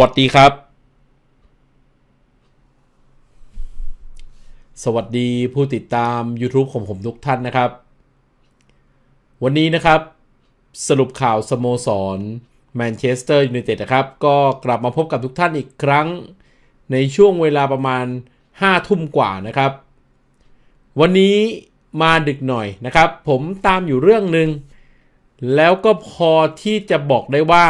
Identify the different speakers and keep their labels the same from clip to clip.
Speaker 1: วัสดีครับ สวัสดีผู้ติดตาม YouTube ของผมทุกท่านนะครับ วันนี้นะครับ สรุปข่าวสโมสรแมนเชสเตอร์ยูไนเต็ดนะครับก็กลับมาพบกับทุกท่านอีกครั้งในช่วงเวลาประมาณ 5 ทุ่มกว่านะครับ วันนี้มาดึกหน่อยนะครับ ผมตามอยู่เรื่องหนึ่งแล้วก็พอที่จะบอกได้ว่า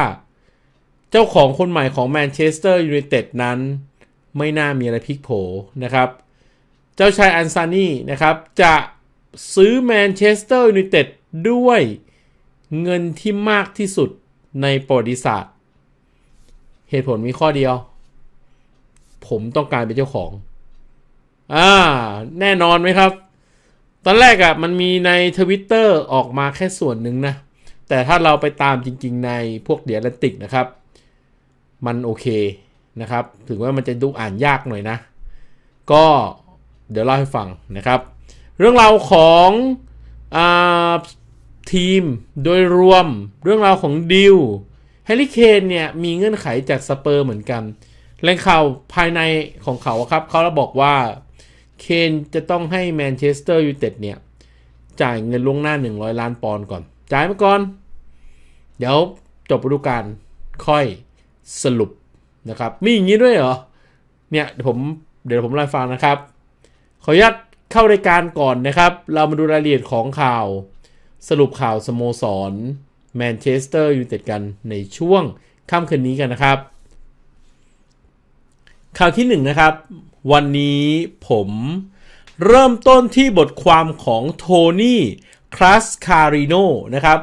Speaker 1: เจ้าของคนใหม่ของแมนเชสเตอร์ยูไนเต็ดนั้น ไม่น่ามีอะไรพลิกโผนะครับ เจ้าชายอันซานี่นะครับ จะซื้อแมนเชสเตอร์ยูไนเต็ดด้วยเงินที่มากที่สุดในประวัติศาสตร์ เหตุผลมีข้อเดียว ผมต้องการเป็นเจ้าของ อ่า แน่นอนไหมครับ ตอนแรกอะ่ะมันมีในทวิตเตอร์ออกมาแค่ส่วนหนึ่งนะ แต่ถ้าเราไปตามจริงๆในพวกเดียร์แลนติกนะครับมันโอเคนะครับถึงว่ามันจะดูอ่านยากหน่อยนะ ก็เดี๋ยวเล่าให้ฟังนะครับ เรื่องราวของอทีมโดยรวมเรื่องราวของดิวแฮร์รี่เคนเนี่ย มีเงื่อนไขจากสเปอร์เหมือนกันแรล่งข่าวภายในของเขาครับเขาระบอกว่าเคนจะต้องให้แมนเชสเตอร์ยูไนเต็ดเนี่ยจ่ายเงินล่วงหน้า 100 ล้านปอนด์ก่อน จ่ายมาก่อน เดี๋ยวจบฤดูกาลค่อยสรุปนะครับมีอย่างนี้ด้วยเหรอ เนี่ย เดี๋ยวผมเดี๋ยวผมไล่ฟังนะครับขออนุญาตเข้ารายการก่อนนะครับ เรามาดูรายละเอียดของข่าวสรุปข่าวสโมสรแมนเชสเตอร์ยูไนเต็ดกันในช่วงค่ำคืนนี้กันนะครับ ข่าวที่1นนะครับ วันนี้ผมเริ่มต้นที่บทความของโทนี่คลาสคาริโนนะครับ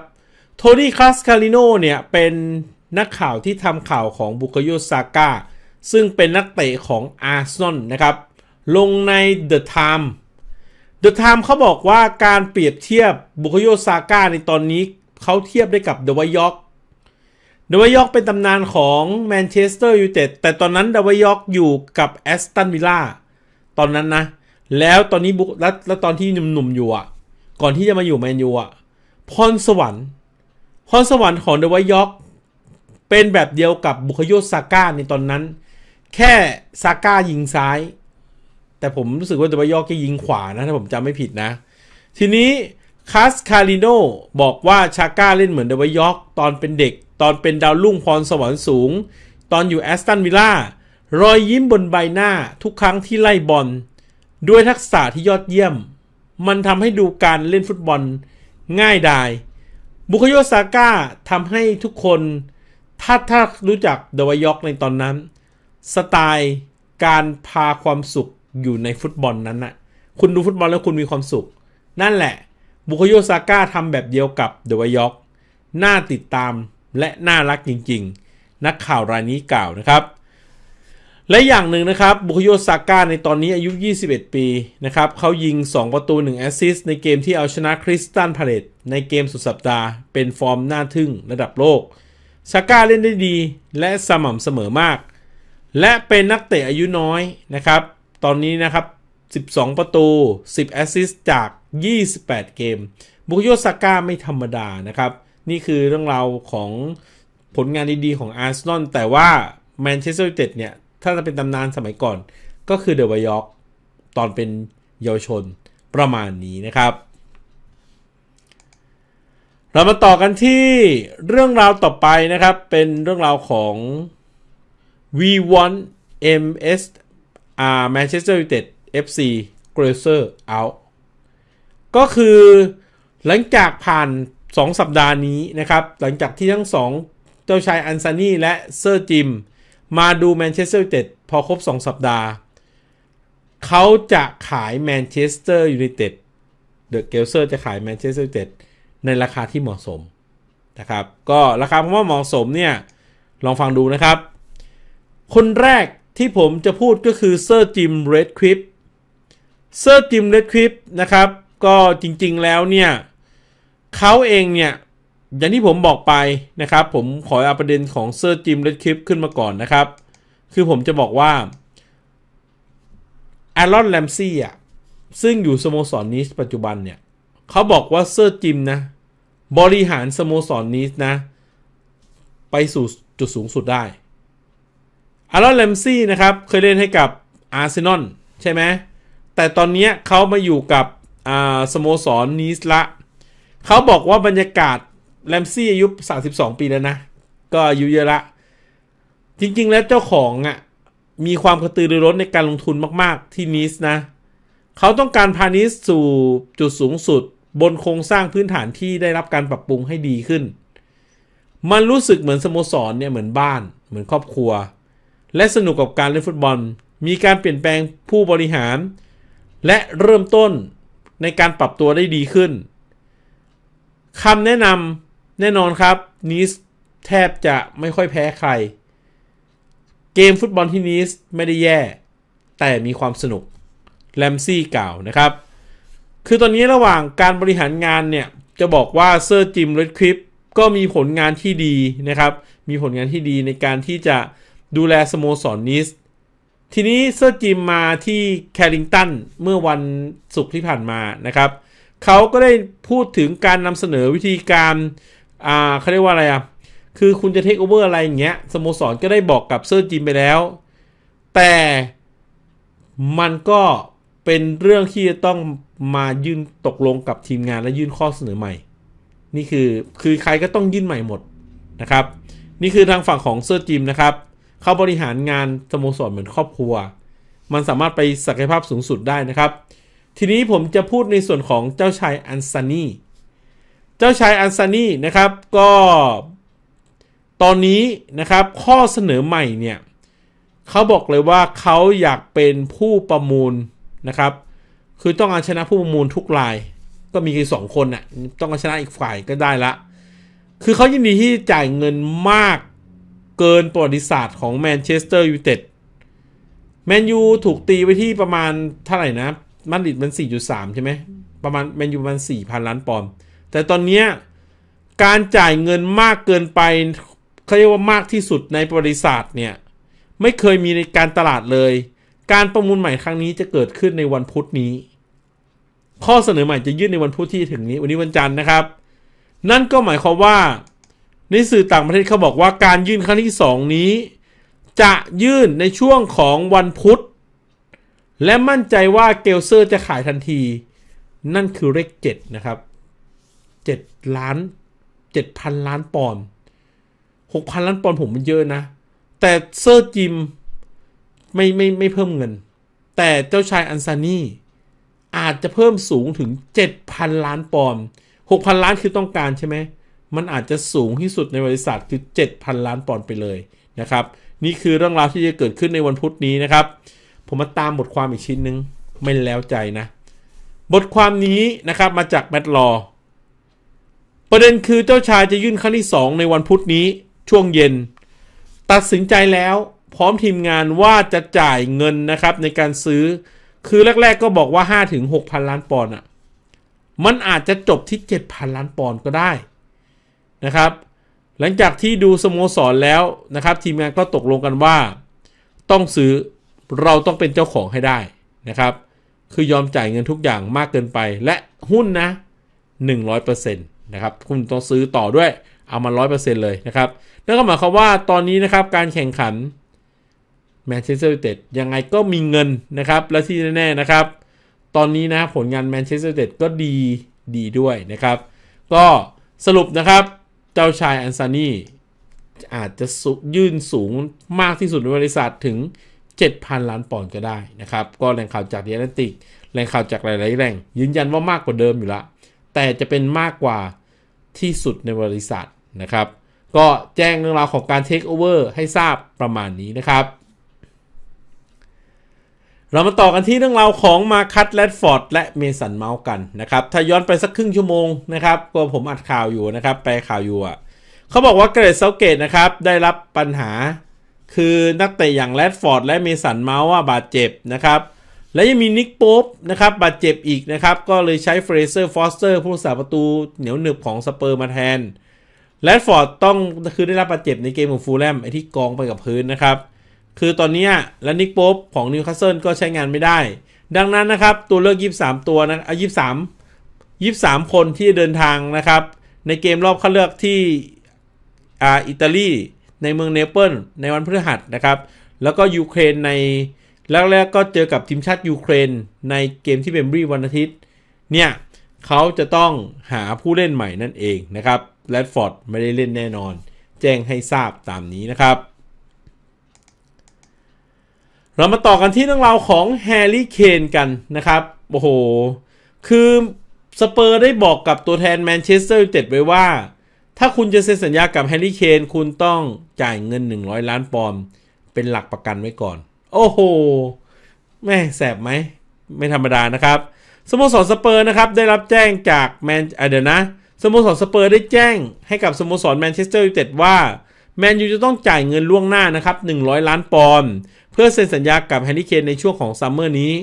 Speaker 1: โทนี่คลาสคาริโนเนี่ยเป็นนักข่าวที่ทำข่าวของบุกโยซาก้าซึ่งเป็นนักเตะของอาร์ซอนนะครับ ลงใน The Time The Time เขาบอกว่าการเปรียบเทียบบุกโยซาก้าในตอนนี้เขาเทียบได้กับเดวายอกเดวายอกเป็นตำนานของแมนเชสเตอร์ยูไนเต็ดแต่ตอนนั้นเดวายอกอยู่กับแอสตันวิลล่าตอนนั้นนะ แล้วตอนนี้บุกแล้วตอนที่หนุ่ม ๆ อยู่อ่ะ ก่อนที่จะมาอยู่แมนยูอ่ะพรสวรรค์พรสวรรค์ของเดวายอกเป็นแบบเดียวกับบุคโยซาก้าในตอนนั้น แค่ซาก้ายิงซ้าย แต่ผมรู้สึกว่าเดวยอกยิงขวานะ ถ้าผมจำไม่ผิดนะ ทีนี้คาสคาริโนบอกว่าชาก้าเล่นเหมือนเดวยอกตอนเป็นเด็ก ตอนเป็นดาวรุ่งพรสวรรค์สูง ตอนอยู่แอสตันวิลล่ารอยยิ้มบนใบหน้าทุกครั้งที่ไล่บอล ด้วยทักษะที่ยอดเยี่ยม มันทำให้ดูการเล่นฟุตบอลง่ายดายบุคโยซาก้าทำให้ทุกคนถ้าถ้ารู้จักเดวิยอกในตอนนั้น สไตล์การพาความสุขอยู่ในฟุตบอลนั้นน่ะคุณดูฟุตบอลแล้วคุณมีความสุข นั่นแหละบุคโยซาก้าทำแบบเดียวกับเดวิยอกน่าติดตามและน่ารักจริง ๆ นักข่าวรายนี้กล่าวนะครับ และอย่างหนึ่งนะครับบุคโยซาก้าในตอนนี้อายุ 21 ปี นะครับ เขายิง 2 ประตู 1 แอสซิสในเกมที่เอาชนะคริสตันพาเลตในเกมสุดสัปดาห์เป็นฟอร์มน่าทึ่ง ระดับโลกซาก้าเล่นได้ดี และสม่ำเสมอมาก และเป็นนักเตะอายุน้อยนะครับ ตอนนี้นะครับ 12 ประตู 10 แอสซิสต์จาก 28 เกม บุคโยซาก้าไม่ธรรมดานะครับ นี่คือเรื่องราวของผลงานดีๆของอาร์เซนอลแต่ว่าแมนเชสเตอร์ยูไนเต็ดเนี่ย ถ้าจะเป็นตำนานสมัยก่อน ก็คือเดอะไวออกตอนเป็นเยาวชนประมาณนี้นะครับเรามาต่อกันที่เรื่องราวต่อไปนะครับ เป็นเรื่องราวของ V1 MSR Manchester United FC g r a c e r out ก็คือหลังจากผ่าน 2 สัปดาห์นี้นะครับ หลังจากที่ทั้ง 2 เจ้าชายอันซานี่และเซอร์จิมมาดูแมนเชสเตอร์ยูไนเต็ดพอครบ 2 สัปดาห์ เขาจะขายแมนเชสเตอร์ยูไนเต็ดเดอะเกลเซอร์จะขายแมนเชสเตอร์ยูไนเต็ดในราคาที่เหมาะสม นะครับก็ราคาคำว่าเหมาะสมเนี่ยลองฟังดูนะครับ คนแรกที่ผมจะพูดก็คือเซอร์จิม เรดคริปเซอร์จิม เรดคริปนะครับ ก็จริงๆแล้วเนี่ยเขาเองเนี่ย อย่างที่ผมบอกไป นะครับ ผมขอเอาประเด็นของเซอร์จิม เรดคลิปขึ้นมาก่อนนะครับ คือผมจะบอกว่าอารอน แลมซี่อ่ะซึ่งอยู่สโมสรนนิสปัจจุบันเนี่ยเขาบอกว่าเซอร์จิมนะ บริหารสโมสรนนี้นะ ไปสู่จุดสูงสุดได้อารอนแลมซี่นะครับ เคยเล่นให้กับอาร์เซนอลใช่ไหมแต่ตอนนี้เขามาอยู่กับสโมสรนนีสละเขาบอกว่าบรรยากาศแลมซี่อายุ 32 ปีแล้วนะ ก็อายุเยอะละจริง ๆ แล้วเจ้าของอะ่ะมีความกระตือรือร้นในการลงทุนมากๆที่นีสนะ เขาต้องการพานิสสู่จุดสูงสุดบนโครงสร้างพื้นฐานที่ได้รับการปรับปรุงให้ดีขึ้น มันรู้สึกเหมือนสโมสรเนี่ยเหมือนบ้านเหมือนครอบครัว และสนุกกับการเล่นฟุตบอล มีการเปลี่ยนแปลงผู้บริหาร และเริ่มต้นในการปรับตัวได้ดีขึ้น คำแนะนำแน่นอนครับนีสแทบจะไม่ค่อยแพ้ใคร เกมฟุตบอลที่นีสไม่ได้แย่ แต่มีความสนุก แลมซี่กล่าวนะครับคือตอนนี้ระหว่างการบริหารงานเนี่ย จะบอกว่าเซอร์จิมเลดคลิปก็มีผลงานที่ดีนะครับ มีผลงานที่ดีในการที่จะดูแล สโมสรนิสทีนี้เซอร์จิมมาที่ แคลิงตันเมื่อวันศุกร์ที่ผ่านมานะครับเขาก็ได้พูดถึงการนำเสนอวิธีการ อ่าเขาเรียกว่าอะไรอ่ะ คือคุณจะเทคโอเวอร์อะไรอย่างเงี้ยสโมสรก็ได้บอกกับเซอร์จิมไปแล้ว แต่มันก็เป็นเรื่องที่จะต้องมายื่นตกลงกับทีมงานและยื่นข้อเสนอใหม่ นี่คือ คือใครก็ต้องยื่นใหม่หมดนะครับ นี่คือทางฝั่งของเซอร์จิมนะครับ เขาบริหารงานสโมสรเหมือนครอบครัว มันสามารถไปศักยภาพสูงสุดได้นะครับ ทีนี้ผมจะพูดในส่วนของเจ้าชายอันซานีเจ้าชายอันซานีนะครับ ก็ตอนนี้นะครับข้อเสนอใหม่เนี่ย เขาบอกเลยว่าเขาอยากเป็นผู้ประมูลนะครับ คือต้องเอาชนะผู้ประมูลทุกราย ก็มีแค่สองคนน่ะ ต้องเอาชนะอีกฝ่ายก็ได้ละ คือเขายินดีที่จ่ายเงินมากเกินประวัติศาสตร์ของแมนเชสเตอร์ยูไนเต็ด แมนยูถูกตีไปที่ประมาณเท่าไหร่นะมนดิดมัน 4.3 ใช่ไหม ประมาณแมนยูประมาณ4,000 ล้านปอนด์ แต่ตอนนี้ การจ่ายเงินมากเกินไปเขาเรียกว่ามากที่สุดในประวัติศาสตร์เนี่ย ไม่เคยมีในการตลาดเลยการประมูลใหม่ครั้งนี้จะเกิดขึ้นในวันพุธนี้ ข้อเสนอใหม่จะยื่นในวันพุธที่ถึงนี้ วันนี้วันจันทร์นะครับ นั่นก็หมายความว่าในสื่อต่างประเทศเขาบอกว่าการยื่นครั้งที่2นี้ จะยื่นในช่วงของวันพุธ และมั่นใจว่าเกลเซอร์จะขายทันที นั่นคือเลขเจ็ดนะครับ เจ็ดล้านเจ็ดพันล้านปอนด์กพันล้านปอนด์ผมมันเยอะนะแต่เซอร์จิมไม่ไม่ไม่เพิ่มเงิน แต่เจ้าชายอันซานีอาจจะเพิ่มสูงถึง 7,000 ล้านปอนด์6,000 ล้านคือต้องการใช่ไหมมันอาจจะสูงที่สุดในบริษัทคือ7,000 ล้านปอนด์ไปเลยนะครับ นี่คือเรื่องราวที่จะเกิดขึ้นในวันพุธนี้นะครับ ผมมาตามบทความอีกชิ้นนึง ไม่แล้วใจนะ บทความนี้นะครับมาจากแมดลอ ประเด็นคือเจ้าชายจะยื่นครั้งที่ 2 ในวันพุธนี้ช่วงเย็น ตัดสินใจแล้วพร้อมทีมงานว่าจะจ่ายเงินนะครับในการซื้อคือแรกๆก็บอกว่า5ถึง6,000 ล้านปอนด์อ่ะมันอาจจะจบที่ 7,000 ล้านปอนด์ก็ได้นะครับ หลังจากที่ดูสโมสรแล้วนะครับ ทีมงานก็ตกลงกันว่า ต้องซื้อเราต้องเป็นเจ้าของให้ได้นะครับ คือยอมจ่ายเงินทุกอย่างมากเกินไปและหุ้นนะ100%นะครับคุณต้องซื้อต่อด้วยเอามา 100%เลยนะครับนั่นก็หมายความว่าตอนนี้นะครับการแข่งขันแมนเชสเตอร์ยูไนเต็ดยังไงก็มีเงินนะครับ และที่แน่ๆนะครับ ตอนนี้นะผลงานแมนเชสเตอร์ยูไนเต็ดก็ดีดีด้วยนะครับ ก็สรุปนะครับเจ้าชายอันซานีอาจจะยื่นสูงมากที่สุดในบริษัทถึง 7,000 ล้านปอนด์ก็ได้นะครับ ก็แหล่งข่าวจากเดลติกแหล่งข่าวจากหลายๆแหล่งยืนยันว่ามากกว่าเดิมอยู่ละแต่จะเป็นมากกว่าที่สุดในบริษัทนะครับ ก็แจ้งเรื่องราวของการเทคโอเวอร์ให้ทราบประมาณนี้นะครับเรามาต่อกันที่เรื่องราวของมาคัตแรดฟอร์ดและเมสันเมาส์กันนะครับ ถ้าย้อนไปสักครึ่งชั่วโมงนะครับก็ผมอัดข่าวอยู่นะครับไปข่าวอยู่อ่ะเขาบอกว่าเกรดเซาเกตนะครับ ได้รับปัญหา คือนักเตะอย่างแรดฟอร์ดและเมสันเมาส์บาดเจ็บนะครับ และยังมีนิกโป๊บนะครับบาดเจ็บอีกนะครับ ก็เลยใช้เฟรเซอร์ฟอสเตอร์ผู้สาประตูเหนียวหนึบของสเปอร์มาแทนแรดฟอร์ดต้องคือได้รับบาดเจ็บในเกมของฟูลแลมไอที่กองไปกับพื้นนะครับคือตอนนี้และนิกโป๊บของนิวคาสเซิลก็ใช้งานไม่ได้ ดังนั้นนะครับตัวเลือก 23 ตัวนะอ่ะ23 23 คนที่เดินทางนะครับ ในเกมรอบคัดเลือกที่อ่าอิตาลีในเมืองเนเปิลในวันพฤหัสนะครับ แล้วก็ยูเครนในแรกก็เจอกับทีมชาติยูเครน ในเกมที่เบมบรีวันอาทิตย์ เนี่ยเขาจะต้องหาผู้เล่นใหม่นั่นเองนะครับแรดฟอร์ดไม่ได้เล่นแน่นอนแจ้งให้ทราบตามนี้นะครับเรามาต่อกันที่เรื่องราวของแฮร์รี่เคนกันนะครับ โอ้โห คือ สเปอร์ได้บอกกับตัวแทนแมนเชสเตอร์ยูไนเต็ดไว้ว่า ถ้าคุณจะเซ็นสัญญากับแฮร์รี่เคน คุณต้องจ่ายเงิน 100 ล้านปอนด์เป็นหลักประกันไว้ก่อน โอ้โห แม่แสบไหม ไม่ธรรมดานะครับ สโมสรสเปอร์นะครับได้รับแจ้งจากแมนเดี๋ยวนะ สโมสรสเปอร์ได้แจ้งให้กับสโมสรแมนเชสเตอร์ยูไนเต็ดว่าแมนยูจะต้องจ่ายเงินล่วงหน้านะครับ100 ล้านปอนด์เพื่อเซ็นสัญญากับแฮร์รี่เคนในช่วงของซัมเมอร์นี้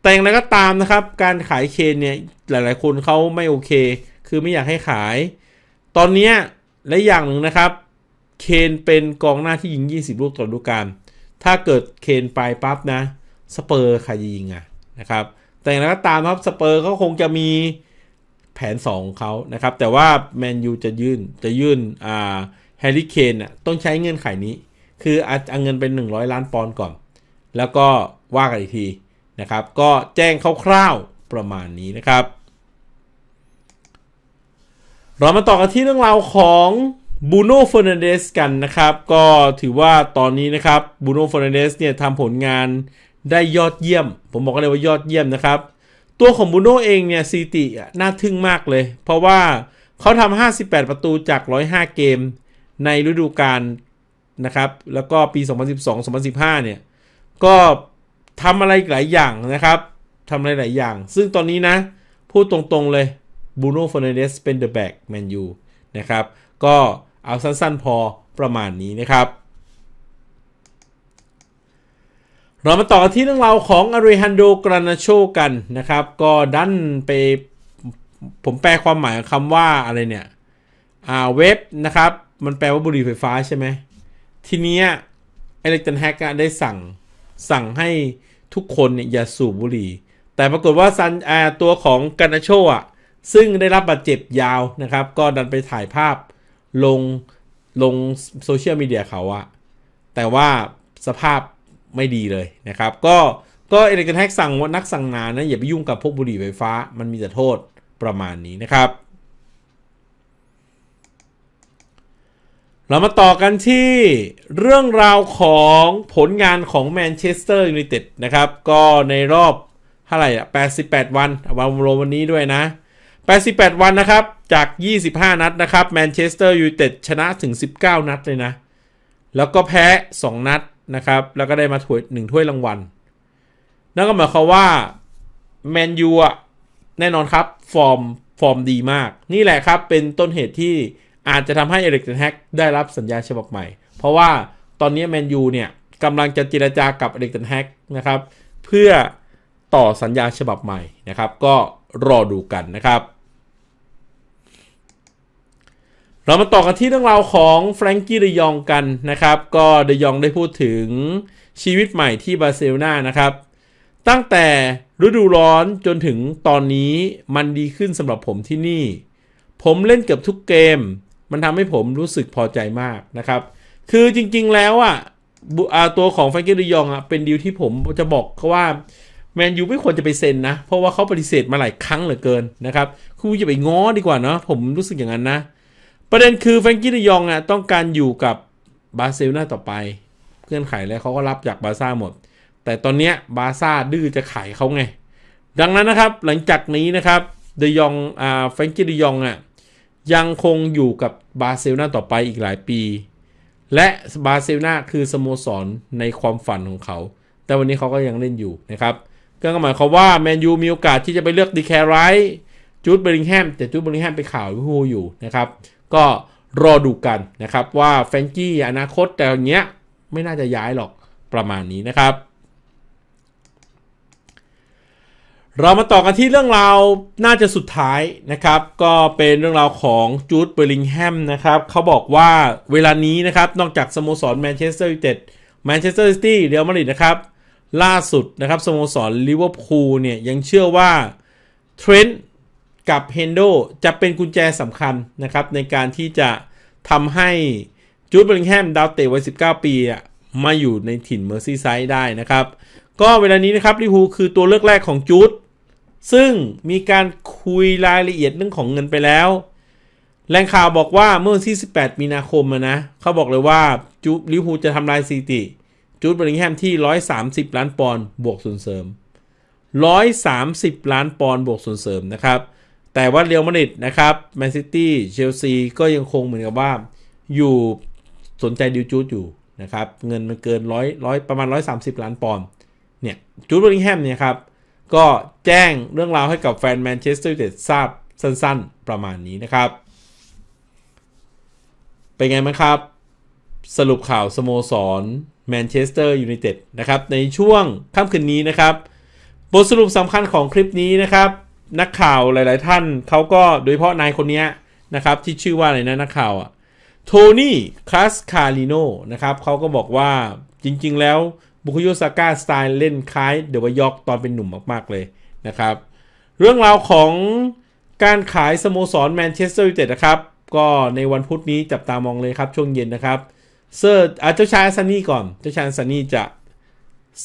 Speaker 1: แต่อย่างไรก็ตามนะครับการขายเคนเนี่ยหลายๆ คนเขาไม่โอเค คือไม่อยากให้ขาย ตอนนี้และอย่างหนึ่งนะครับเคนเป็นกองหน้าที่ยิง 20ลูกต่อฤดูกาลถ้าเกิดเคนไปปั๊บนะสเปอร์ใครจะยิงอ่ะนะครับแต่อย่างไรก็ตามครับสเปอร์ก็คงจะมีแผน2องเขานะครับแต่ว่าแมนยูจะยื่นจะยื่นแฮร์รี่เคนอะต้องใช้เงื่อนไขนี้คือเอาเงินเป็น 100 ล้านปอนด์ก่อน แล้วก็ว่ากันอีกที นะครับ ก็แจ้งคร่าวๆประมาณนี้นะครับ เรามาต่อกันที่เรื่องราวของบูโน่เฟอร์นันเดสกันนะครับ ก็ถือว่าตอนนี้นะครับบูโน่เฟอร์นันเดสเนี่ยทำผลงานได้ยอดเยี่ยม ผมบอกกันเลยว่ายอดเยี่ยมนะครับตัวของบูโน่เองเนี่ยสีติน่าทึ่งมากเลย เพราะว่าเขาทำ58 ประตูจาก 105 เกม ในฤดูกาลนะครับ แล้วก็ปี 2012-2015 เนี่ย ก็ทำอะไรหลายอย่างนะครับ ทำอะไรหลายอย่าง ซึ่งตอนนี้นะ พูดตรงๆ เลยบูโน่ฟอเนเดสเป็นเดอะแบ็กแมนยูนะครับ ก็เอาสั้น ๆ พอประมาณนี้นะครับ เรามาต่อที่เรื่องราวของอาริฮันโดกรานาโชกันนะครับ ก็ดันไป ผมแปลความหมายคำว่าอะไรเนี่ย อ่าเว็บนะครับ มันแปลว่าบุหรี่ไฟฟ้าใช่ไหมทีเนี้ยไอเล็กตันแฮกได้สั่งสั่งให้ทุกคนเนี่ยอย่าสูบบุหรี่แต่ปรากฏว่าซันอาตัวของกันโชอ่ะซึ่งได้รับบาดเจ็บยาวนะครับ ก็ดันไปถ่ายภาพลงลงโซเชียลมีเดียเขาอะแต่ว่าสภาพไม่ดีเลยนะครับ ก็ก็เอเลกันแฮกสั่งว่านักสั่งงานนะอย่าไปยุ่งกับพวกบุหรี่ไฟฟ้า มันมีแต่โทษประมาณนี้นะครับเรามาต่อกันที่เรื่องราวของผลงานของแมนเชสเตอร์ยูไนเต็ดนะครับ ก็ในรอบเท่าไหร่อะ88 วันวันโรวันนี้ด้วยนะ 88 วันนะครับ จาก 25 นัดนะครับแมนเชสเตอร์ยูไนเต็ดชนะถึง 19 นัดเลยนะ แล้วก็แพ้ 2 นัดนะครับ แล้วก็ได้มาถ้วยหนึ่งถ้วยรางวัลนั่นก็หมายความว่า แมนยูอะแน่นอนครับ ฟอร์ม ฟอร์มดีมาก นี่แหละครับเป็นต้นเหตุที่อาจจะทำให้เอริกเทนแฮกได้รับสัญญาฉบับใหม่ เพราะว่าตอนนี้แมนยูเนี่ยกำลังจะเจรจากับเอริกเทนแฮกนะครับ เพื่อต่อสัญญาฉบับใหม่นะครับ ก็รอดูกันนะครับ เรามาต่อกันที่เรื่องราวของแฟรงกี้เดยองกันนะครับ ก็เดยองได้พูดถึงชีวิตใหม่ที่บาร์เซโลนานะครับ ตั้งแต่ฤดูร้อนจนถึงตอนนี้มันดีขึ้นสำหรับผมที่นี่ ผมเล่นเกือบทุกเกมมันทำให้ผมรู้สึกพอใจมากนะครับ คือจริงๆแล้วอ่ะ ตัวของแฟรงกี้ดิยองอ่ะเป็นดีลที่ผมจะบอกว่า แมนยูไม่ควรจะไปเซ็นนะ เพราะว่าเขาปฏิเสธมาหลายครั้งเหลือเกินนะครับคุณอย่าไปง้อดีกว่าเนาะผมรู้สึกอย่างนั้นนะ ประเด็นคือแฟรงกี้ดิยองอ่ะต้องการอยู่กับบาร์เซโลนาต่อไป เพื่อนไขแล้วเขาก็รับจากบาร์ซ่าหมด แต่ตอนเนี้ยบาร์ซ่าดื้อจะขายเขาไง ดังนั้นนะครับ หลังจากนี้นะครับเดยองอ่าแฟรงกี้เดยองอ่ะยังคงอยู่กับบาร์เซโลนาต่อไปอีกหลายปี และบาร์เซโลนาคือสโมสรในความฝันของเขา แต่วันนี้เขาก็ยังเล่นอยู่นะครับ ก็หมายความว่าแมนยูมีโอกาสที่จะไปเลือกดีแคร์ไรจูดเบริงแฮมแต่จูดเบริงแฮมไปข่าวิร์พูอยู่นะครับ ก็รอดูกันนะครับว่าแฟนงกี้อนาคต แต่อย่างเงี้ยไม่น่าจะย้ายหรอกประมาณนี้นะครับเรามาต่อกันที่เรื่องราวน่าจะสุดท้ายนะครับ ก็เป็นเรื่องราวของจูดเบอร์ลิงแฮมนะครับ เขาบอกว่าเวลานี้นะครับ นอกจากสโมสรแมนเชสเตอร์ยูไนเต็ด แมนเชสเตอร์ซิตี้เรอัลมาดริดนะครับ ล่าสุดนะครับ สโมสร ลิเวอร์พูลเนี่ย ยังเชื่อว่าเทรนต์กับเฮนโดจะเป็นกุญแจสำคัญนะครับ ในการที่จะทำให้จูดเบอร์ลิงแฮมดาวเตะวัย 19 ปี มาอยู่ในถิ่นเมอร์ซี่ไซด์ได้นะครับ ก็เวลานี้นะครับลิเวอร์พูลคือตัวเลือกแรกของจูดซึ่งมีการคุยรายละเอียดเรื่องของเงินไปแล้ว แหล่งข่าวบอกว่าเมื่อวันที่ 18 มีนาคมนะ เขาบอกเลยว่าจูบลิวพูจะทำลายสถิติจูดบริงแฮมที่ 130 ล้านปอนด์บวกส่วนเสริม 130 ล้านปอนด์บวกส่วนเสริมนะครับ แต่ว่าเรียวมาดิดนะครับแมนซิตี้เชลซีก็ยังคงเหมือนกับว่า อยู่สนใจดิวจูดอยู่นะครับ เงินมันเกินร้อยร้อยประมาณ 130 ล้านปอนด์เนี่ยจูดบริงแฮมเนี่ยครับก็แจ้งเรื่องราวให้กับแฟนแมนเชสเตอร์ยูไนเต็ดทราบสั้นๆ ประมาณนี้นะครับ เป็นไงมั้งครับ สรุปข่าวสโมสรแมนเชสเตอร์ยูไนเต็ดนะครับ ในช่วงค่ำคืนนี้นะครับบทสรุปสำคัญของคลิปนี้นะครับ นักข่าวหลายๆท่านเขาก็โดยเฉพาะนายคนนี้นะครับที่ชื่อว่าอะไรนะนักข่าวอะโทนี่คลาสคาริโนนะครับเขาก็บอกว่าจริงๆแล้วบุคุโยซาก้าสไตล์เล่นคล้ายเดวายอกตอนเป็นหนุ่มมากๆเลยนะครับ เรื่องราวของการขายสโมสรแมนเชสเตอร์ยูไนเต็ดนะครับ ก็ในวันพุธนี้จับตามองเลยครับช่วงเย็นนะครับเซอร์เจ้าชายซันนี่ก่อนเจ้าชายซันนี่จะ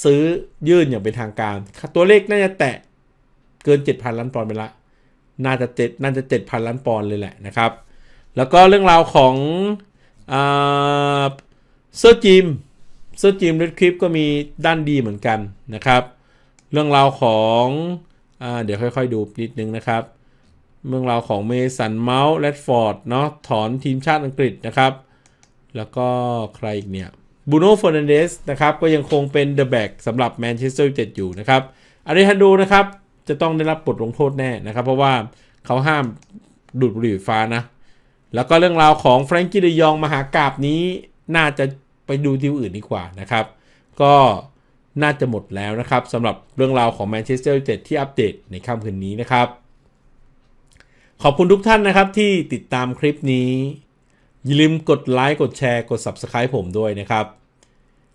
Speaker 1: ซื้อยื่นอย่างเป็นทางการ ตัวเลขน่าจะแตะเกิน 7,000 ล้านปอนด์ไปละ น่าจะเจ็ดน่าจะ7,000 ล้านปอนด์เลยแหละนะครับ แล้วก็เรื่องราวของเซอร์จิมเสื้อจีมเรดคลิปก็มีด้านดีเหมือนกันนะครับ เรื่องราวของอเดี๋ยวค่อยๆดูนิดนึงนะครับเรื่องราวของเมสันเมาส์แรดฟอร์ด เนาะถอนทีมชาติอังกฤษนะครับ แล้วก็ใครอีกเนี่ยบูโน่ฟอร์นันเดสนะครับ ก็ยังคงเป็นเดอะแบ็กสำหรับแมนเชสเตอร์ยูไนเต็ดอยู่นะครับอาริฮันดูนะครับ จะต้องได้รับบทลงโทษแน่นะครับ เพราะว่าเขาห้ามดูดบุหรี่ฟฟ้านะแล้วก็เรื่องราวของแฟรงกี้เดยองมหากราบนี้น่าจะไปดูดีลอื่นดีกว่านะครับ ก็น่าจะหมดแล้วนะครับสำหรับเรื่องราวของแมนเชสเตอร์ยูไนเต็ดที่อัปเดตในค่ำคืนนี้นะครับ ขอบคุณทุกท่านนะครับที่ติดตามคลิปนี้ อย่าลืมกดไลค์กดแชร์กด Subscribe ผมด้วยนะครับ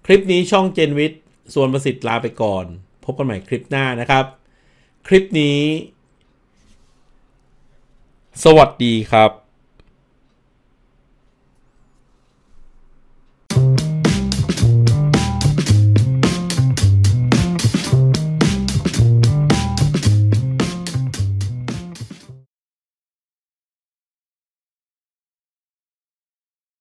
Speaker 1: คลิปนี้ช่องเจนวิทย์ส่วนประสิทธิ์ลาไปก่อน พบกันใหม่คลิปหน้านะครับ คลิปนี้ สวัสดีครับ